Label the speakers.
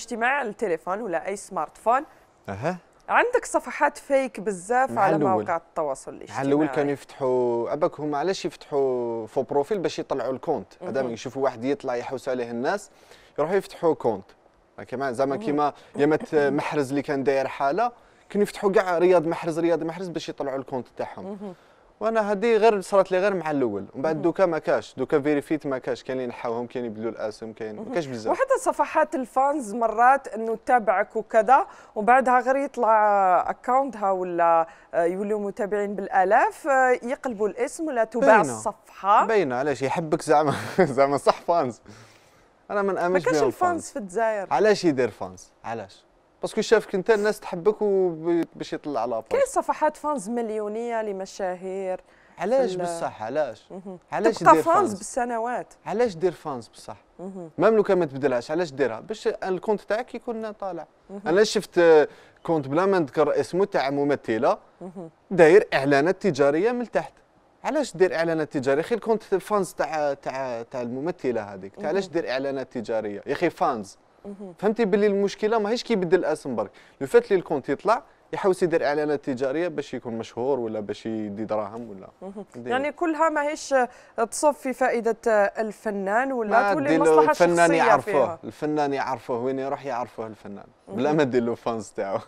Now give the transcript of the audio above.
Speaker 1: اجتماع التليفون ولا اي سمارت فون اها عندك صفحات فيك بزاف على مواقع التواصل الاجتماعي الاول كانوا
Speaker 2: يفتحوا اباك هما علاش يفتحوا فو بروفيل باش يطلعوا الكونت هذا يشوفوا واحد يطلع يحوس عليه الناس يروحوا يفتحوا كونت كما زعما كيما يمت محرز اللي كان داير حاله كانوا يفتحوا كاع رياض محرز رياض محرز باش يطلعوا الكونت تاعهم وانا هادي غير صرات لي غير مع الاول ومن بعد دوكا ما كاش دوكا فيريفيت ما كاش كاين اللي نحاوهم كاين يبدلوا الاسم كاين ما كاش بزاف
Speaker 1: وحتى صفحات الفانز مرات انه تتابعك وكذا وبعدها غير يطلع اكونتها ولا آه، يوليو متابعين بالالاف آه، يقلبوا الاسم ولا تباع الصفحه
Speaker 2: باينه علاش يحبك زعما زعما صح فانز انا ما نامنش ما كاش الفانز
Speaker 1: في الجزائر علاش
Speaker 2: يدير فانز علاش باسكو شافك انت الناس تحبك وباش يطلع بال كاين
Speaker 1: صفحات فانز مليونيه لمشاهير علاش بصح
Speaker 2: علاش علاش دير فانز
Speaker 1: بالسنوات
Speaker 2: علاش دير فانز بصح مام لو كان ما تبدلهاش علاش ديرها
Speaker 1: باش الكونت
Speaker 2: تاعك يكون طالع انا شفت كونت بلا ما نذكر اسمه تاع ممثله داير اعلانات تجاريه من تحت علاش دير اعلانات تجاريه خير كونت فانز تاع تاع تاع الممثله هذيك علاش دير اعلانات تجاريه يا اخي فانز فهمتي باللي المشكله ماهيش كي يبدل الاسم برك لو فات لي الكونت يطلع يحوس يدير اعلانات تجاريه باش يكون مشهور ولا باش يدي دراهم ولا
Speaker 1: يعني كلها ماهيش تصب في فائده الفنان ولا تولي مصلحه الفنان شخصيه الفنان يعرفوه
Speaker 2: الفنان يعرفوه وين يروح يعرفوه الفنان بلا ما دير له فانز تاعو